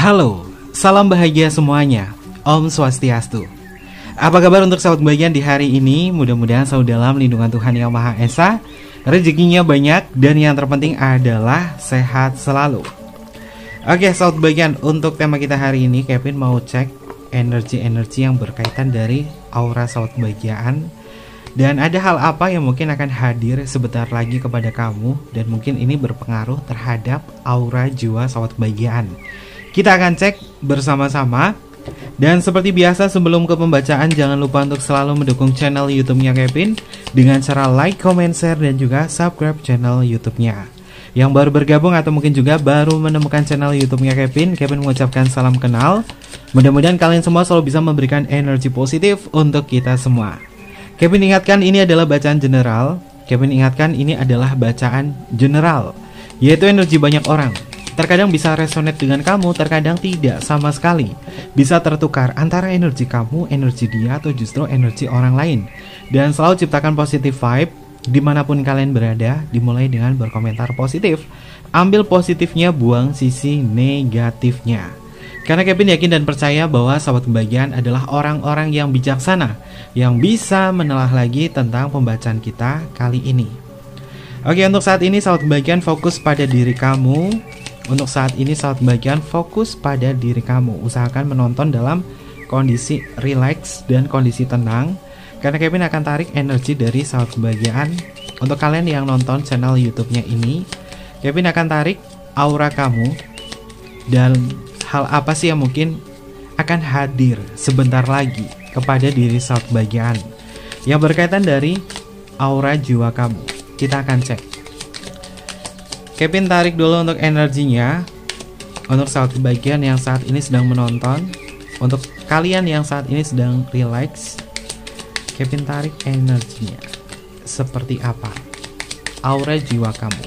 Halo, salam bahagia semuanya. Om Swastiastu. Apa kabar untuk sahabat bagian di hari ini? Mudah-mudahan selalu dalam lindungan Tuhan Yang Maha Esa rezekinya banyak dan yang terpenting adalah sehat selalu. Oke, okay, South bagian untuk tema kita hari ini Kevin mau cek energi-energi yang berkaitan dari aura South bagian dan ada hal apa yang mungkin akan hadir sebentar lagi kepada kamu dan mungkin ini berpengaruh terhadap aura jiwa South bagian. Kita akan cek bersama-sama dan seperti biasa sebelum ke pembacaan jangan lupa untuk selalu mendukung channel YouTube-nya Kevin dengan cara like, comment, share dan juga subscribe channel YouTube-nya. Yang baru bergabung atau mungkin juga baru menemukan channel YouTube-nya Kevin, Kevin mengucapkan salam kenal. Mudah-mudahan kalian semua selalu bisa memberikan energi positif untuk kita semua. Kevin ingatkan ini adalah bacaan general. Kevin ingatkan ini adalah bacaan general, yaitu energi banyak orang Terkadang bisa resonate dengan kamu, terkadang tidak sama sekali. Bisa tertukar antara energi kamu, energi dia, atau justru energi orang lain. Dan selalu ciptakan positive vibe dimanapun kalian berada, dimulai dengan berkomentar positif. Ambil positifnya, buang sisi negatifnya. Karena Kevin yakin dan percaya bahwa sahabat kebahagiaan adalah orang-orang yang bijaksana yang bisa menelah lagi tentang pembacaan kita kali ini. Oke, untuk saat ini sahabat kebahagiaan fokus pada diri kamu, untuk saat ini saat bagian fokus pada diri kamu. Usahakan menonton dalam kondisi relax dan kondisi tenang karena Kevin akan tarik energi dari saat kebahagiaan. Untuk kalian yang nonton channel YouTube-nya ini, Kevin akan tarik aura kamu dan hal apa sih yang mungkin akan hadir sebentar lagi kepada diri saat kebahagiaan yang berkaitan dari aura jiwa kamu. Kita akan cek. Kevin tarik dulu untuk energinya untuk saat bagian yang saat ini sedang menonton untuk kalian yang saat ini sedang relax Kevin tarik energinya seperti apa aura jiwa kamu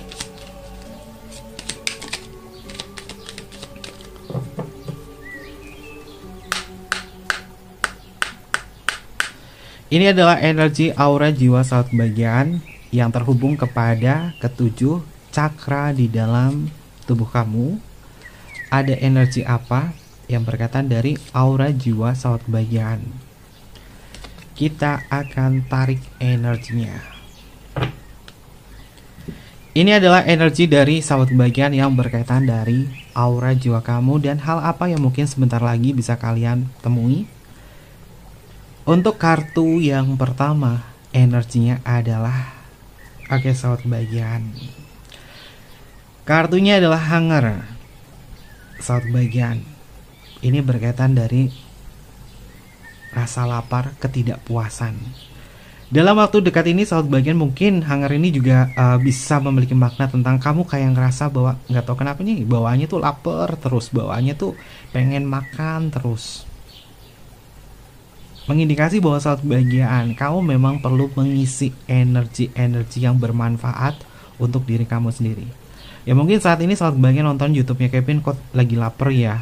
Ini adalah energi aura jiwa saat bagian yang terhubung kepada ketujuh cakra di dalam tubuh kamu ada energi apa yang berkaitan dari aura jiwa sawat kebahagiaan kita akan tarik energinya ini adalah energi dari sawat kebahagiaan yang berkaitan dari aura jiwa kamu dan hal apa yang mungkin sebentar lagi bisa kalian temui. Untuk kartu yang pertama, energinya adalah Oke, okay, sawat kebahagiaan. Kartunya adalah hanger. Satu bagian. Ini berkaitan dari rasa lapar, ketidakpuasan. Dalam waktu dekat ini saat bagian mungkin hanger ini juga uh, bisa memiliki makna tentang kamu kayak ngerasa bahwa nggak tahu kenapa nih bawaannya tuh lapar terus bawaannya tuh pengen makan terus mengindikasi bahwa saat kebahagiaan kamu memang perlu mengisi energi-energi yang bermanfaat untuk diri kamu sendiri ya mungkin saat ini saat bagian nonton YouTube-nya Kevin kok lagi lapar ya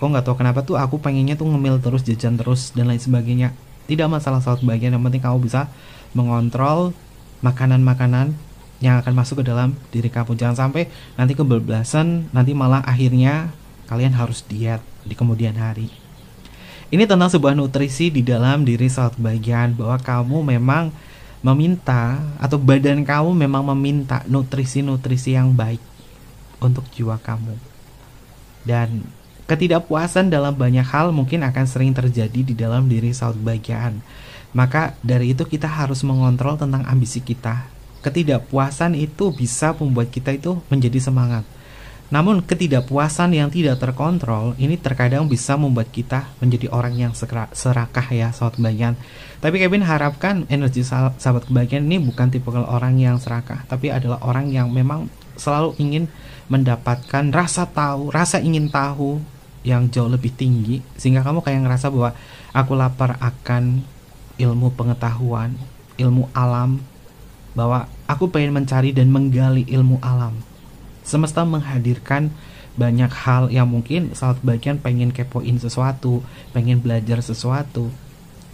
kok nggak tahu kenapa tuh aku pengennya tuh ngemil terus jajan terus dan lain sebagainya tidak masalah saat bagian yang penting kamu bisa mengontrol makanan-makanan yang akan masuk ke dalam diri kamu jangan sampai nanti kebablasan nanti malah akhirnya kalian harus diet di kemudian hari ini tentang sebuah nutrisi di dalam diri saat bagian bahwa kamu memang meminta atau badan kamu memang meminta nutrisi-nutrisi yang baik untuk jiwa kamu. Dan ketidakpuasan dalam banyak hal mungkin akan sering terjadi di dalam diri saud bagian. Maka dari itu kita harus mengontrol tentang ambisi kita. Ketidakpuasan itu bisa membuat kita itu menjadi semangat. Namun ketidakpuasan yang tidak terkontrol ini terkadang bisa membuat kita menjadi orang yang serakah ya sahabat kebahagiaan. Tapi Kevin harapkan energi sahabat kebahagiaan ini bukan tipe orang yang serakah, tapi adalah orang yang memang selalu ingin mendapatkan rasa tahu, rasa ingin tahu yang jauh lebih tinggi sehingga kamu kayak ngerasa bahwa aku lapar akan ilmu pengetahuan, ilmu alam bahwa aku pengen mencari dan menggali ilmu alam. Semesta menghadirkan banyak hal yang mungkin saat bagian pengen kepoin sesuatu, pengen belajar sesuatu,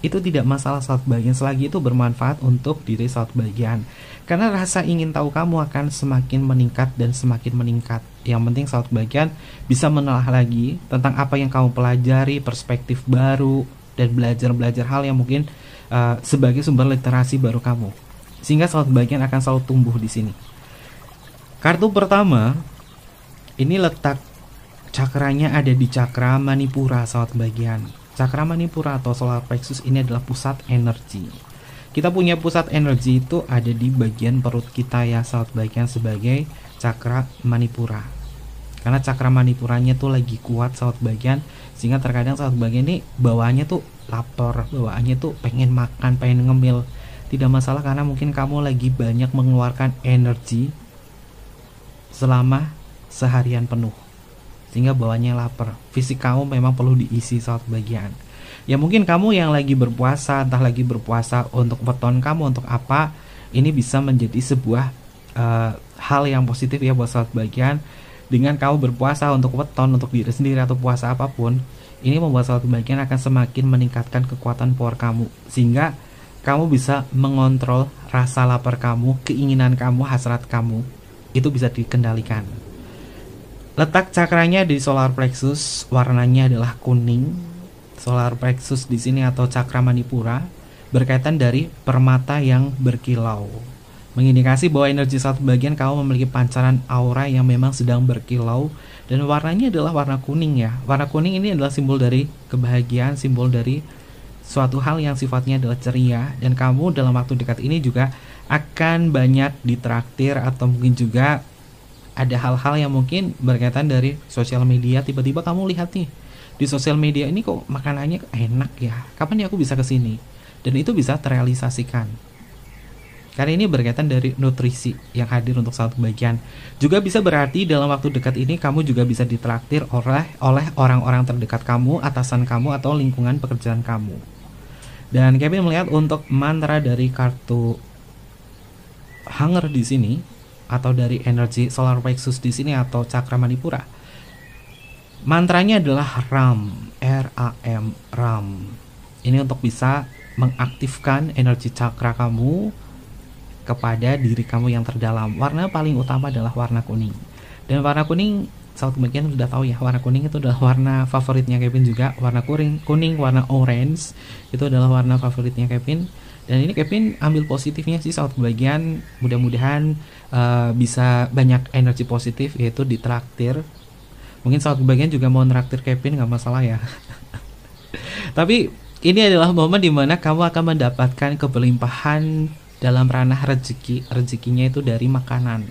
itu tidak masalah saat bagian selagi itu bermanfaat untuk diri saat bagian karena rasa ingin tahu kamu akan semakin meningkat dan semakin meningkat yang penting saat bagian bisa menelah lagi tentang apa yang kamu pelajari perspektif baru dan belajar-belajar hal yang mungkin uh, sebagai sumber literasi baru kamu sehingga saat bagian akan selalu tumbuh di sini kartu pertama ini letak cakranya ada di cakra manipura saat bagian Cakra Manipura atau solar plexus ini adalah pusat energi. Kita punya pusat energi itu ada di bagian perut kita ya, saat bagian sebagai cakra manipura. Karena cakra manipuranya tuh lagi kuat saat bagian, sehingga terkadang saat bagian ini bawaannya tuh lapar, bawaannya tuh pengen makan, pengen ngemil. Tidak masalah karena mungkin kamu lagi banyak mengeluarkan energi selama seharian penuh sehingga bawahnya lapar. Fisik kamu memang perlu diisi saat bagian. Ya mungkin kamu yang lagi berpuasa, entah lagi berpuasa untuk weton kamu untuk apa, ini bisa menjadi sebuah uh, hal yang positif ya buat saat bagian dengan kamu berpuasa untuk weton untuk diri sendiri atau puasa apapun ini membuat saat bagian akan semakin meningkatkan kekuatan power kamu sehingga kamu bisa mengontrol rasa lapar kamu, keinginan kamu, hasrat kamu itu bisa dikendalikan. Letak cakranya di solar plexus, warnanya adalah kuning. Solar plexus di sini atau cakra manipura berkaitan dari permata yang berkilau. Mengindikasi bahwa energi satu bagian kamu memiliki pancaran aura yang memang sedang berkilau dan warnanya adalah warna kuning ya. Warna kuning ini adalah simbol dari kebahagiaan, simbol dari suatu hal yang sifatnya adalah ceria dan kamu dalam waktu dekat ini juga akan banyak ditraktir atau mungkin juga ada hal-hal yang mungkin berkaitan dari sosial media tiba-tiba kamu lihat nih di sosial media ini kok makanannya enak ya kapan ya aku bisa kesini dan itu bisa terrealisasikan karena ini berkaitan dari nutrisi yang hadir untuk satu bagian juga bisa berarti dalam waktu dekat ini kamu juga bisa ditraktir oleh oleh orang-orang terdekat kamu atasan kamu atau lingkungan pekerjaan kamu dan Kevin melihat untuk mantra dari kartu hanger di sini atau dari energi solar plexus di sini atau cakra manipura. Mantranya adalah RAM, R A M RAM. Ini untuk bisa mengaktifkan energi cakra kamu kepada diri kamu yang terdalam. Warna paling utama adalah warna kuning. Dan warna kuning saat kemudian sudah tahu ya warna kuning itu adalah warna favoritnya Kevin juga warna kuning kuning warna orange itu adalah warna favoritnya Kevin dan ini Kevin ambil positifnya sih saat bagian mudah-mudahan uh, bisa banyak energi positif yaitu ditraktir mungkin saat bagian juga mau traktir Kevin nggak masalah ya tapi ini adalah momen dimana kamu akan mendapatkan keberlimpahan dalam ranah rezeki rezekinya itu dari makanan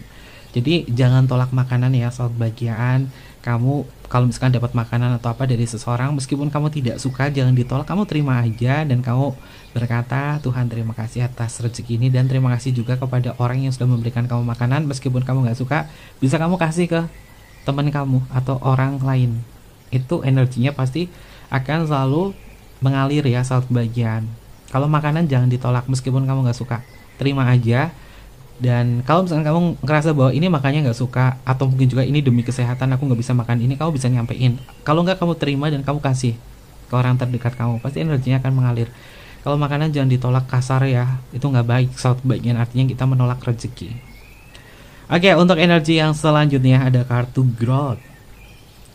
jadi jangan tolak makanan ya saat bagian kamu kalau misalkan dapat makanan atau apa dari seseorang meskipun kamu tidak suka jangan ditolak kamu terima aja dan kamu berkata Tuhan terima kasih atas rezeki ini dan terima kasih juga kepada orang yang sudah memberikan kamu makanan meskipun kamu nggak suka bisa kamu kasih ke teman kamu atau orang lain itu energinya pasti akan selalu mengalir ya saat kebahagiaan kalau makanan jangan ditolak meskipun kamu nggak suka terima aja dan kalau misalkan kamu ngerasa bahwa ini makanya nggak suka atau mungkin juga ini demi kesehatan aku nggak bisa makan ini kamu bisa nyampein kalau nggak kamu terima dan kamu kasih ke orang terdekat kamu pasti energinya akan mengalir kalau makanan jangan ditolak kasar ya itu nggak baik saat bagian artinya kita menolak rezeki oke untuk energi yang selanjutnya ada kartu growth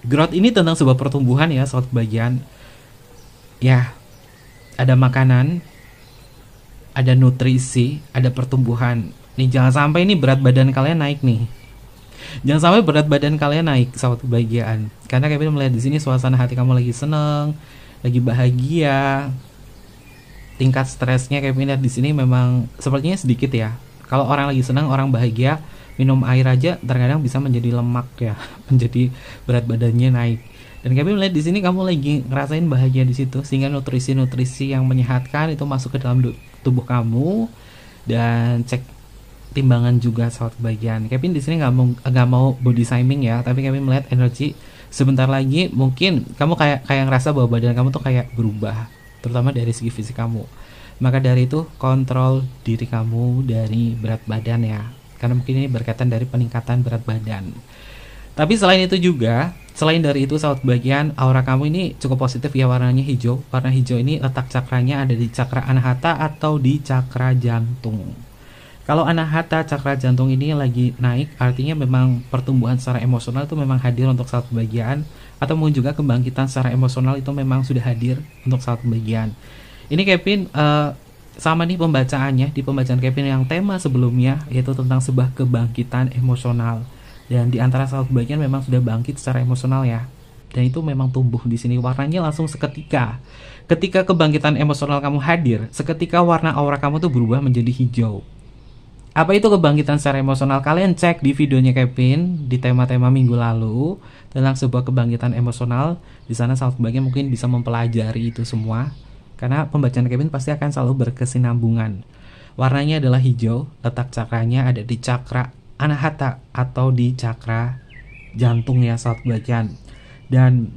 growth ini tentang sebuah pertumbuhan ya saat bagian ya ada makanan ada nutrisi ada pertumbuhan nih jangan sampai ini berat badan kalian naik nih jangan sampai berat badan kalian naik sahabat kebahagiaan karena Kevin melihat di sini suasana hati kamu lagi seneng lagi bahagia tingkat stresnya Kevin lihat di sini memang sepertinya sedikit ya kalau orang lagi senang orang bahagia minum air aja terkadang bisa menjadi lemak ya menjadi berat badannya naik dan kami melihat di sini kamu lagi ngerasain bahagia di situ sehingga nutrisi-nutrisi yang menyehatkan itu masuk ke dalam tubuh kamu dan cek timbangan juga suatu bagian. Kevin di sini nggak mau nggak mau body shaming ya, tapi Kevin melihat energi sebentar lagi mungkin kamu kayak kayak ngerasa bahwa badan kamu tuh kayak berubah, terutama dari segi fisik kamu. Maka dari itu kontrol diri kamu dari berat badan ya, karena mungkin ini berkaitan dari peningkatan berat badan. Tapi selain itu juga, selain dari itu saat bagian aura kamu ini cukup positif ya warnanya hijau. Warna hijau ini letak cakranya ada di cakra anahata atau di cakra jantung. Kalau anak hata cakra jantung ini lagi naik, artinya memang pertumbuhan secara emosional itu memang hadir untuk saat kebahagiaan atau mungkin juga kebangkitan secara emosional itu memang sudah hadir untuk saat kebahagiaan. Ini Kevin uh, sama nih pembacaannya di pembacaan Kevin yang tema sebelumnya yaitu tentang sebuah kebangkitan emosional dan di antara saat kebahagiaan memang sudah bangkit secara emosional ya dan itu memang tumbuh di sini warnanya langsung seketika ketika kebangkitan emosional kamu hadir seketika warna aura kamu tuh berubah menjadi hijau apa itu kebangkitan secara emosional kalian cek di videonya Kevin di tema-tema minggu lalu tentang sebuah kebangkitan emosional di sana salah sebagian mungkin bisa mempelajari itu semua karena pembacaan Kevin pasti akan selalu berkesinambungan warnanya adalah hijau letak cakranya ada di cakra anahata atau di cakra jantung ya saat bagian dan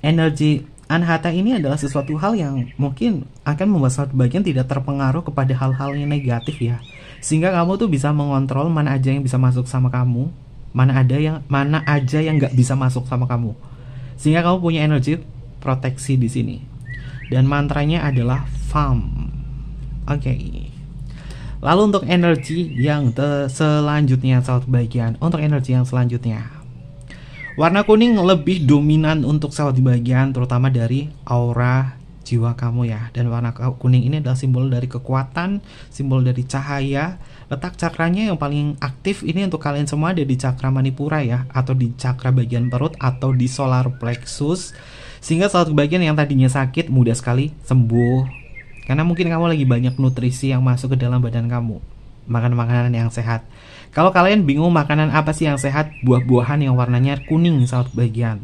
energi anahata ini adalah sesuatu hal yang mungkin akan membuat saat bagian tidak terpengaruh kepada hal-hal yang negatif ya sehingga kamu tuh bisa mengontrol mana aja yang bisa masuk sama kamu mana ada yang mana aja yang nggak bisa masuk sama kamu sehingga kamu punya energi proteksi di sini dan mantranya adalah farm oke okay. lalu untuk energi yang selanjutnya saat bagian untuk energi yang selanjutnya warna kuning lebih dominan untuk sel di bagian terutama dari aura jiwa kamu ya. Dan warna kuning ini adalah simbol dari kekuatan, simbol dari cahaya. Letak cakranya yang paling aktif ini untuk kalian semua ada di cakra manipura ya, atau di cakra bagian perut atau di solar plexus. Sehingga salah satu bagian yang tadinya sakit mudah sekali sembuh. Karena mungkin kamu lagi banyak nutrisi yang masuk ke dalam badan kamu. Makan makanan yang sehat. Kalau kalian bingung makanan apa sih yang sehat, buah-buahan yang warnanya kuning salah satu bagian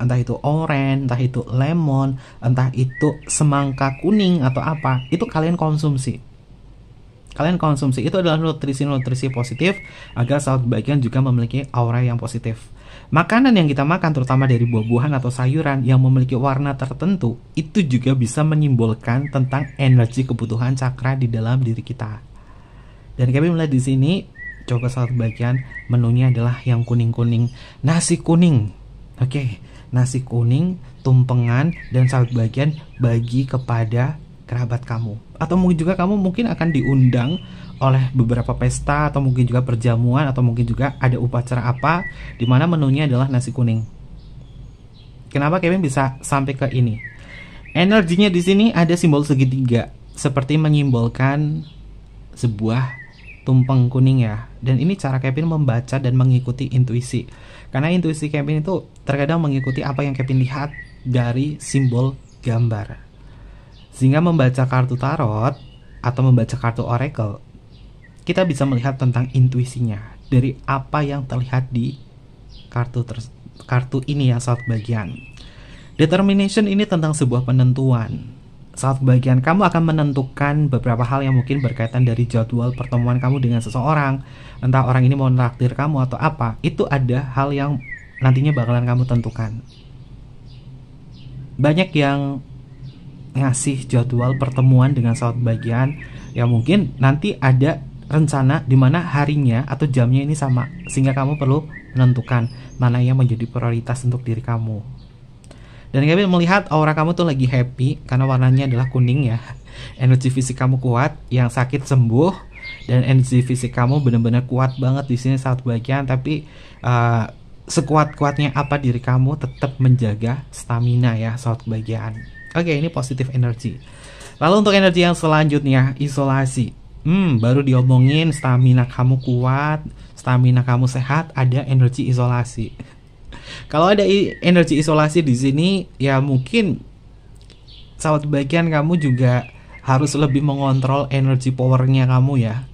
entah itu oren, entah itu lemon, entah itu semangka kuning atau apa, itu kalian konsumsi. Kalian konsumsi itu adalah nutrisi-nutrisi positif agar saat bagian juga memiliki aura yang positif. Makanan yang kita makan terutama dari buah-buahan atau sayuran yang memiliki warna tertentu itu juga bisa menyimbolkan tentang energi kebutuhan cakra di dalam diri kita. Dan kami mulai di sini coba saat bagian menunya adalah yang kuning-kuning, nasi kuning. Oke. Okay nasi kuning, tumpengan, dan sawit bagian bagi kepada kerabat kamu. Atau mungkin juga kamu mungkin akan diundang oleh beberapa pesta atau mungkin juga perjamuan atau mungkin juga ada upacara apa di mana menunya adalah nasi kuning. Kenapa Kevin bisa sampai ke ini? Energinya di sini ada simbol segitiga seperti menyimbolkan sebuah tumpeng kuning ya. Dan ini cara Kevin membaca dan mengikuti intuisi. Karena intuisi Kevin itu terkadang mengikuti apa yang Kevin lihat dari simbol gambar. Sehingga membaca kartu tarot atau membaca kartu oracle, kita bisa melihat tentang intuisinya dari apa yang terlihat di kartu ter kartu ini ya saat bagian. Determination ini tentang sebuah penentuan, saat kebahagiaan kamu akan menentukan beberapa hal yang mungkin berkaitan dari jadwal pertemuan kamu dengan seseorang. Entah orang ini mau nraktir kamu atau apa, itu ada hal yang nantinya bakalan kamu tentukan. Banyak yang ngasih jadwal pertemuan dengan saat kebahagiaan yang mungkin nanti ada rencana di mana harinya atau jamnya ini sama sehingga kamu perlu menentukan mana yang menjadi prioritas untuk diri kamu. Dan Gabriel melihat aura kamu tuh lagi happy karena warnanya adalah kuning ya. Energi fisik kamu kuat, yang sakit sembuh dan energi fisik kamu benar-benar kuat banget di sini saat bagian tapi uh, sekuat-kuatnya apa diri kamu tetap menjaga stamina ya saat bagian. Oke, okay, ini positif energi. Lalu untuk energi yang selanjutnya, isolasi. Hmm, baru diomongin stamina kamu kuat, stamina kamu sehat, ada energi isolasi. Kalau ada energi isolasi di sini, ya mungkin sahabat bagian kamu juga harus lebih mengontrol energi powernya kamu ya,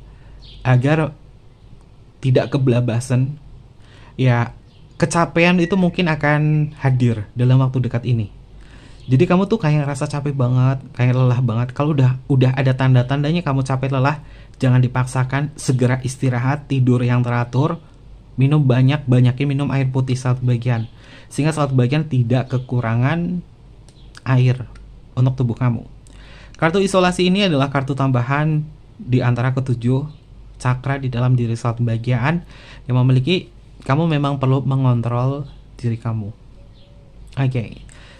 agar tidak kebelabasan. Ya, kecapean itu mungkin akan hadir dalam waktu dekat ini. Jadi kamu tuh kayak rasa capek banget, kayak lelah banget. Kalau udah udah ada tanda-tandanya kamu capek lelah, jangan dipaksakan, segera istirahat, tidur yang teratur, minum banyak-banyaknya minum air putih saat bagian sehingga saat bagian tidak kekurangan air untuk tubuh kamu. Kartu isolasi ini adalah kartu tambahan di antara ketujuh cakra di dalam diri saat bagian yang memiliki kamu memang perlu mengontrol diri kamu. Oke. Okay.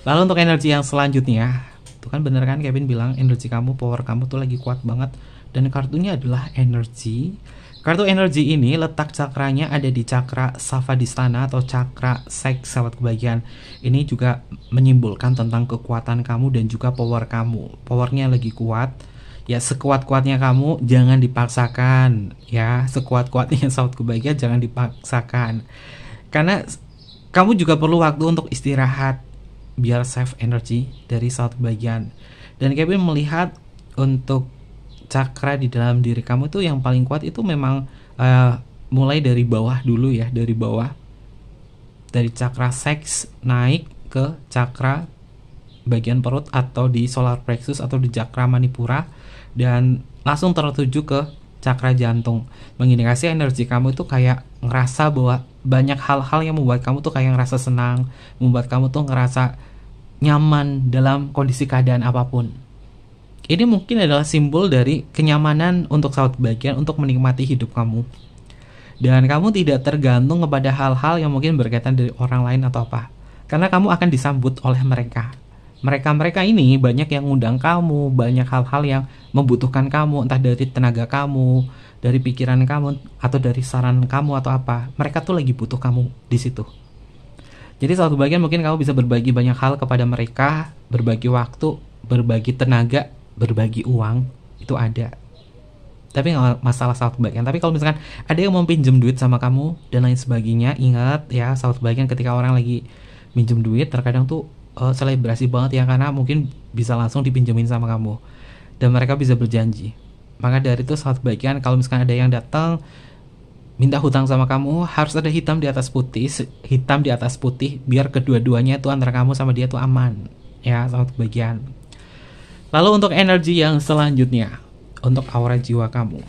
Lalu untuk energi yang selanjutnya, tuh kan bener kan Kevin bilang energi kamu, power kamu tuh lagi kuat banget dan kartunya adalah energi Kartu energi ini letak cakranya ada di cakra Safadistana atau cakra seks sahabat kebahagiaan. Ini juga menyimpulkan tentang kekuatan kamu dan juga power kamu. Powernya lagi kuat. Ya sekuat-kuatnya kamu jangan dipaksakan ya. Sekuat-kuatnya sahabat kebahagiaan jangan dipaksakan. Karena kamu juga perlu waktu untuk istirahat biar save energi dari sahabat kebahagiaan. Dan Kevin melihat untuk cakra di dalam diri kamu tuh yang paling kuat itu memang uh, mulai dari bawah dulu ya, dari bawah. Dari cakra seks naik ke cakra bagian perut atau di solar plexus atau di cakra manipura dan langsung tertuju ke cakra jantung. Mengindikasi energi kamu itu kayak ngerasa bahwa banyak hal-hal yang membuat kamu tuh kayak ngerasa senang, membuat kamu tuh ngerasa nyaman dalam kondisi keadaan apapun ini mungkin adalah simbol dari kenyamanan untuk sahabat bagian untuk menikmati hidup kamu. Dan kamu tidak tergantung kepada hal-hal yang mungkin berkaitan dari orang lain atau apa. Karena kamu akan disambut oleh mereka. Mereka-mereka ini banyak yang ngundang kamu, banyak hal-hal yang membutuhkan kamu, entah dari tenaga kamu, dari pikiran kamu, atau dari saran kamu atau apa. Mereka tuh lagi butuh kamu di situ. Jadi satu bagian mungkin kamu bisa berbagi banyak hal kepada mereka, berbagi waktu, berbagi tenaga, berbagi uang itu ada tapi masalah saat kebaikan tapi kalau misalkan ada yang mau pinjem duit sama kamu dan lain sebagainya ingat ya saat kebaikan ketika orang lagi minjem duit terkadang tuh uh, selebrasi banget ya karena mungkin bisa langsung dipinjemin sama kamu dan mereka bisa berjanji maka dari itu saat kebaikan kalau misalkan ada yang datang minta hutang sama kamu harus ada hitam di atas putih hitam di atas putih biar kedua-duanya itu antara kamu sama dia tuh aman ya saat kebahagiaan Lalu untuk energi yang selanjutnya, untuk aura jiwa kamu.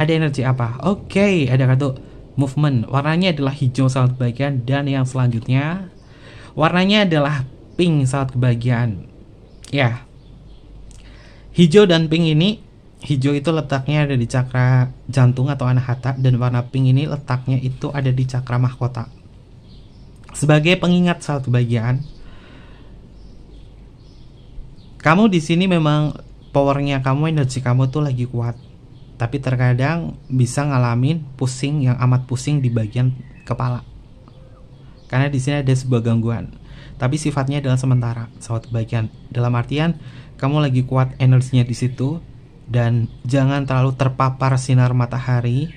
Ada energi apa? Oke, okay, ada kartu movement. Warnanya adalah hijau saat kebahagiaan dan yang selanjutnya warnanya adalah pink saat kebahagiaan. Ya. Hijau dan pink ini hijau itu letaknya ada di cakra jantung atau anahata dan warna pink ini letaknya itu ada di cakra mahkota. Sebagai pengingat saat kebahagiaan, kamu di sini memang powernya kamu energi kamu tuh lagi kuat tapi terkadang bisa ngalamin pusing yang amat pusing di bagian kepala karena di sini ada sebuah gangguan tapi sifatnya adalah sementara sahabat bagian dalam artian kamu lagi kuat energinya di situ dan jangan terlalu terpapar sinar matahari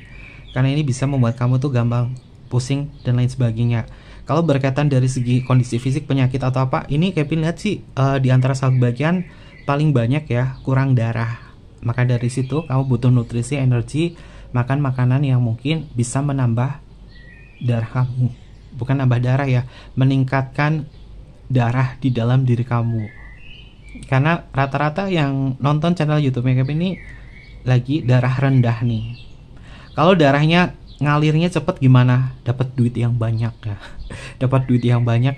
karena ini bisa membuat kamu tuh gampang pusing dan lain sebagainya kalau berkaitan dari segi kondisi fisik, penyakit atau apa, ini Kevin lihat sih uh, di antara sel bagian paling banyak ya kurang darah. Maka dari situ kamu butuh nutrisi, energi, makan makanan yang mungkin bisa menambah darah kamu. Bukan nambah darah ya, meningkatkan darah di dalam diri kamu. Karena rata-rata yang nonton channel YouTube Kevin ini lagi darah rendah nih. Kalau darahnya ngalirnya cepet gimana dapat duit yang banyak ya dapat duit yang banyak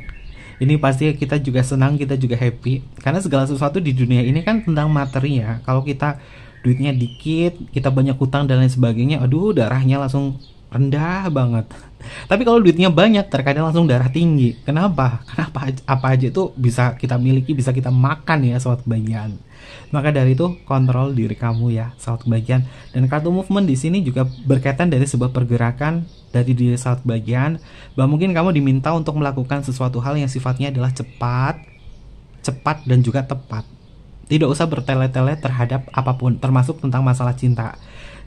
ini pasti kita juga senang kita juga happy karena segala sesuatu di dunia ini kan tentang materi ya kalau kita duitnya dikit kita banyak hutang dan lain sebagainya aduh darahnya langsung rendah banget tapi kalau duitnya banyak terkadang langsung darah tinggi kenapa kenapa apa aja itu bisa kita miliki bisa kita makan ya suatu bagian maka dari itu kontrol diri kamu ya saat kebahagiaan. Dan kartu movement di sini juga berkaitan dari sebuah pergerakan dari diri saat kebahagiaan. Bahwa mungkin kamu diminta untuk melakukan sesuatu hal yang sifatnya adalah cepat, cepat dan juga tepat. Tidak usah bertele-tele terhadap apapun, termasuk tentang masalah cinta.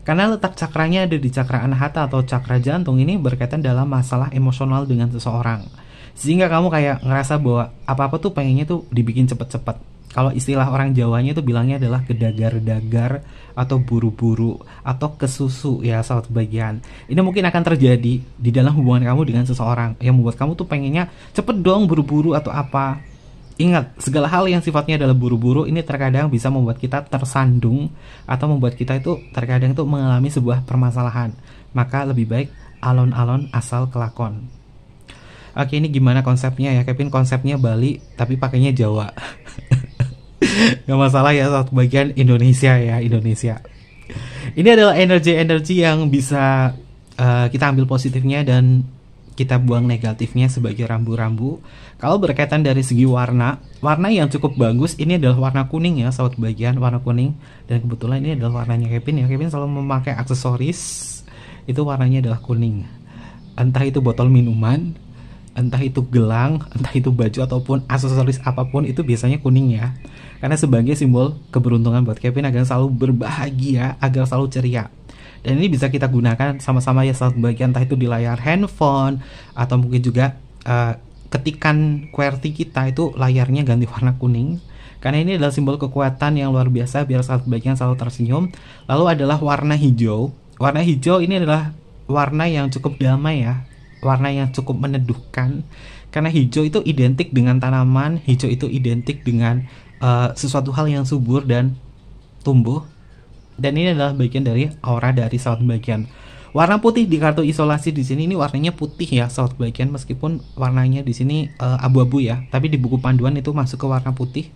Karena letak cakranya ada di cakra anahata atau cakra jantung ini berkaitan dalam masalah emosional dengan seseorang. Sehingga kamu kayak ngerasa bahwa apa-apa tuh pengennya tuh dibikin cepet-cepet kalau istilah orang Jawanya itu bilangnya adalah gedagar-dagar atau buru-buru atau kesusu ya satu bagian. Ini mungkin akan terjadi di dalam hubungan kamu dengan seseorang yang membuat kamu tuh pengennya cepet dong buru-buru atau apa. Ingat, segala hal yang sifatnya adalah buru-buru ini terkadang bisa membuat kita tersandung atau membuat kita itu terkadang itu mengalami sebuah permasalahan. Maka lebih baik alon-alon asal kelakon. Oke, ini gimana konsepnya ya, Kevin? Konsepnya Bali tapi pakainya Jawa. nggak masalah ya satu bagian Indonesia ya Indonesia ini adalah energi-energi yang bisa uh, kita ambil positifnya dan kita buang negatifnya sebagai rambu-rambu. Kalau berkaitan dari segi warna, warna yang cukup bagus ini adalah warna kuning ya, saat bagian warna kuning. Dan kebetulan ini adalah warnanya Kevin ya. Kevin selalu memakai aksesoris itu warnanya adalah kuning. Entah itu botol minuman, entah itu gelang, entah itu baju ataupun aksesoris apapun itu biasanya kuning ya. Karena sebagai simbol keberuntungan buat Kevin agar selalu berbahagia, agar selalu ceria. Dan ini bisa kita gunakan sama-sama ya sebagian entah itu di layar handphone atau mungkin juga uh, ketikan QWERTY kita itu layarnya ganti warna kuning karena ini adalah simbol kekuatan yang luar biasa biar saat bagian selalu tersenyum lalu adalah warna hijau warna hijau ini adalah warna yang cukup damai ya warna yang cukup meneduhkan karena hijau itu identik dengan tanaman hijau itu identik dengan Eh, sesuatu hal yang subur dan tumbuh dan ini adalah bagian dari aura dari saat bagian warna putih di kartu isolasi di sini ini warnanya putih ya saat bagian meskipun warnanya di sini uh, abu-abu ya tapi di buku panduan itu masuk ke warna putih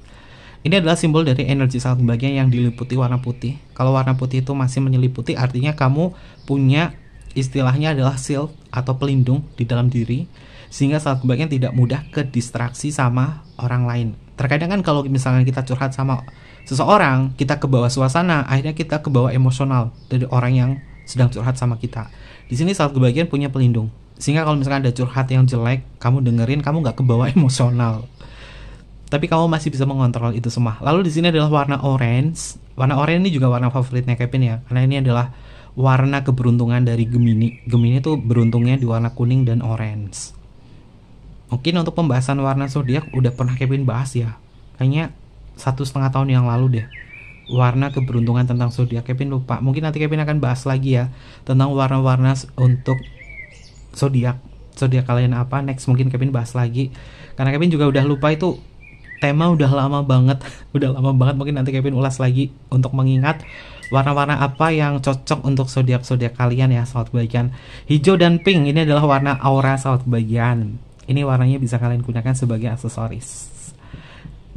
ini adalah simbol dari energi saat bagian yang diliputi warna putih kalau warna putih itu masih menyeliputi artinya kamu punya istilahnya adalah shield atau pelindung di dalam diri sehingga saat bagian tidak mudah ke distraksi sama orang lain terkadang kan kalau misalnya kita curhat sama seseorang kita kebawa suasana akhirnya kita kebawa emosional dari orang yang sedang curhat sama kita di sini saat kebagian punya pelindung sehingga kalau misalnya ada curhat yang jelek kamu dengerin kamu nggak kebawa emosional tapi kamu masih bisa mengontrol itu semua. Lalu di sini adalah warna orange. Warna orange ini juga warna favoritnya Kevin ya, karena ini adalah warna keberuntungan dari Gemini. Gemini itu beruntungnya di warna kuning dan orange mungkin untuk pembahasan warna zodiak udah pernah Kevin bahas ya kayaknya satu setengah tahun yang lalu deh warna keberuntungan tentang zodiak Kevin lupa mungkin nanti Kevin akan bahas lagi ya tentang warna-warna untuk zodiak zodiak kalian apa next mungkin Kevin bahas lagi karena Kevin juga udah lupa itu tema udah lama banget udah lama banget mungkin nanti Kevin ulas lagi untuk mengingat warna-warna apa yang cocok untuk zodiak zodiak kalian ya saat kebahagiaan hijau dan pink ini adalah warna aura saat kebahagiaan ini warnanya bisa kalian gunakan sebagai aksesoris.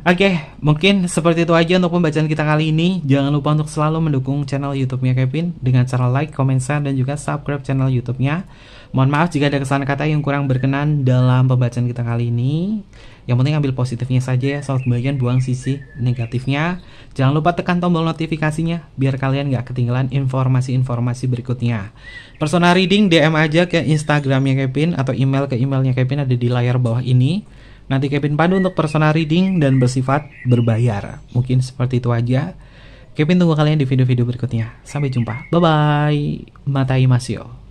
Oke, okay, mungkin seperti itu aja untuk pembacaan kita kali ini. Jangan lupa untuk selalu mendukung channel YouTube-nya Kevin dengan cara like, comment, share, dan juga subscribe channel YouTube-nya. Mohon maaf jika ada kesan kata yang kurang berkenan dalam pembacaan kita kali ini. Yang penting ambil positifnya saja ya, soal bagian buang sisi negatifnya. Jangan lupa tekan tombol notifikasinya biar kalian nggak ketinggalan informasi-informasi berikutnya. Personal reading DM aja ke Instagramnya Kevin atau email ke emailnya Kevin ada di layar bawah ini. Nanti Kevin pandu untuk personal reading dan bersifat berbayar. Mungkin seperti itu aja. Kevin tunggu kalian di video-video berikutnya. Sampai jumpa. Bye-bye. Matai Masio.